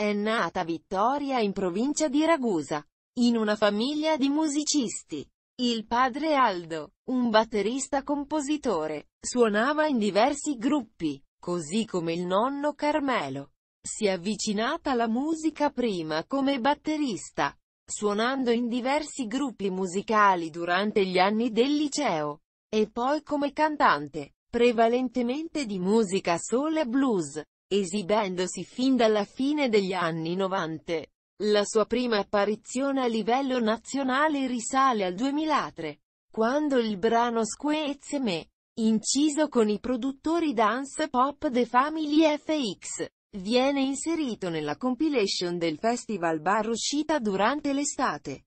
È nata Vittoria in provincia di Ragusa, in una famiglia di musicisti. Il padre Aldo, un batterista compositore, suonava in diversi gruppi, così come il nonno Carmelo. Si è avvicinata alla musica prima come batterista, suonando in diversi gruppi musicali durante gli anni del liceo, e poi come cantante, prevalentemente di musica soul e blues esibendosi fin dalla fine degli anni 90. La sua prima apparizione a livello nazionale risale al 2003, quando il brano Squeeze Me, inciso con i produttori dance pop The Family FX, viene inserito nella compilation del Festival Bar uscita durante l'estate.